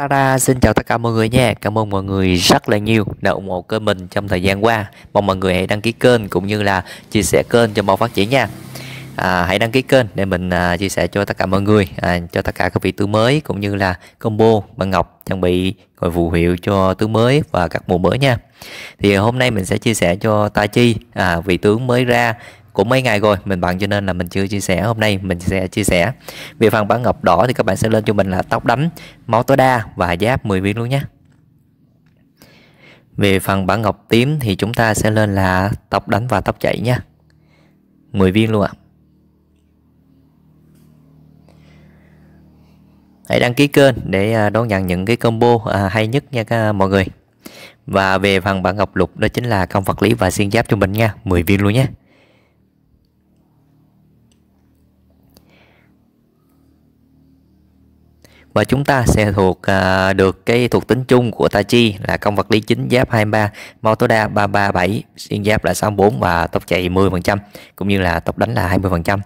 Tara xin chào tất cả mọi người nha Cảm ơn mọi người rất là nhiều đã ủng hộ kênh mình trong thời gian qua Mong mọi người hãy đăng ký kênh cũng như là chia sẻ kênh cho mau phát triển nha à, Hãy đăng ký kênh để mình à, chia sẻ cho tất cả mọi người à, Cho tất cả các vị tứ mới cũng như là combo bằng ngọc trang bị gọi phù hiệu cho tướng mới và các mùa mới nha Thì hôm nay mình sẽ chia sẻ cho Tai Chi à, vị tướng mới ra cũng mấy ngày rồi mình bận cho nên là mình chưa chia sẻ hôm nay mình sẽ chia sẻ về phần bản ngọc đỏ thì các bạn sẽ lên cho mình là tóc đánh máu tối đa và giáp 10 viên luôn nhé về phần bản ngọc tím thì chúng ta sẽ lên là tóc đánh và tóc chảy nha 10 viên luôn ạ à. hãy đăng ký kênh để à, đón nhận những cái combo à, hay nhất nha các à, mọi người và về phần bản ngọc lục đó chính là công vật lý và xuyên giáp cho mình nha 10 viên luôn nhé và chúng ta sẽ thuộc à, được cái thuộc tính chung của Tai Chi là công vật lý chính giáp 23, mau tối đa 337, xuyên giáp là 64 và tốc chạy 10% cũng như là tốc đánh là 20%.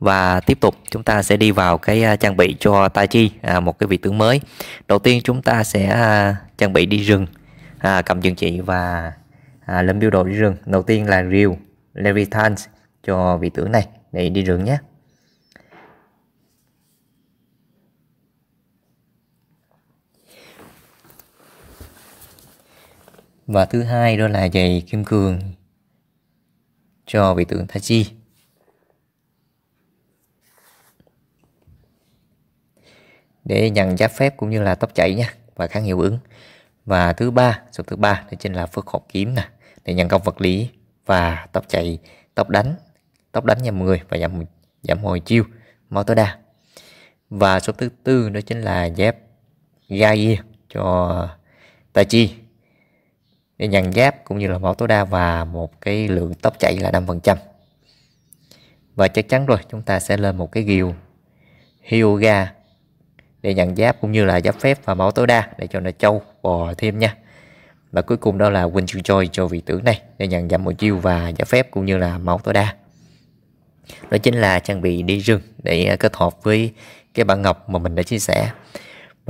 Và tiếp tục chúng ta sẽ đi vào cái à, trang bị cho Tachi à, một cái vị tướng mới. Đầu tiên chúng ta sẽ à, trang bị đi rừng, à, cầm trường trị và à, lâm biểu đồ đi rừng. Đầu tiên là Ryu Levitans cho vị tướng này để đi rừng nhé. và thứ hai đó là giày kim cương cho vị tướng Tachi. Để nhận giáp phép cũng như là tóc chảy nha và kháng hiệu ứng. Và thứ ba, số thứ ba đó chính là phước hộp kiếm nè, để nhận công vật lý và tóc chạy, tóc đánh, tóc đánh nhầm người và giảm giảm hồi chiêu máu tối đa. Và số thứ tư đó chính là dép Gaia cho Tachi dàn giáp cũng như là máu tối đa và một cái lượng tốc chạy là 5% và chắc chắn rồi chúng ta sẽ lên một cái guild Hyoga để nhận giáp cũng như là giáp phép và máu tối đa để cho nó trâu bò thêm nha và cuối cùng đó là Win Chu Choi cho vị tướng này để nhận giảm một chiêu và giáp phép cũng như là máu tối đa đó chính là trang bị đi rừng để kết hợp với cái bản ngọc mà mình đã chia sẻ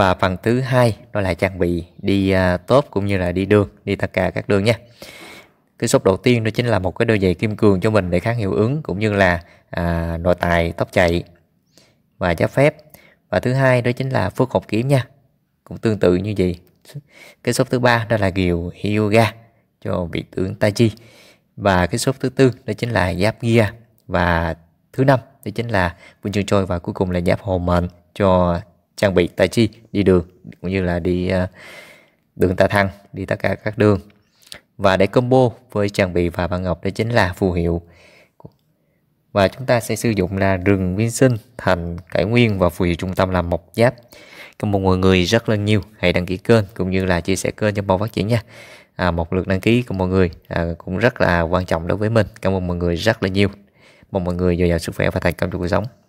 và phần thứ hai đó là trang bị đi à, tốt cũng như là đi đường đi tất cả các đường nha cái shop đầu tiên đó chính là một cái đôi giày kim cường cho mình để kháng hiệu ứng cũng như là à, nội tài tóc chạy và giáp phép và thứ hai đó chính là phước hộp kiếm nha cũng tương tự như vậy cái shop thứ ba đó là kiều yoga cho vị tướng tai chi và cái shop thứ tư đó chính là giáp gia và thứ năm đó chính là quân trường trôi và cuối cùng là giáp hồ mệnh cho trang bị tài chi đi đường cũng như là đi ờ, đường ta thăng đi tất cả các đường và để combo với trang bị và bản ngọc đó chính là phù hiệu và chúng ta sẽ sử dụng là rừng nguyên sinh thành cải nguyên và phù hiệu trung tâm là mộc giáp cảm ơn mọi người rất là nhiều hãy đăng ký kênh cũng như là chia sẻ kênh cho bao phát triển nha à, một lượt đăng ký của mọi người à, cũng rất là quan trọng đối với mình cảm ơn mọi người rất là nhiều mong mọi người dồi dào sức khỏe và thành công trong cuộc sống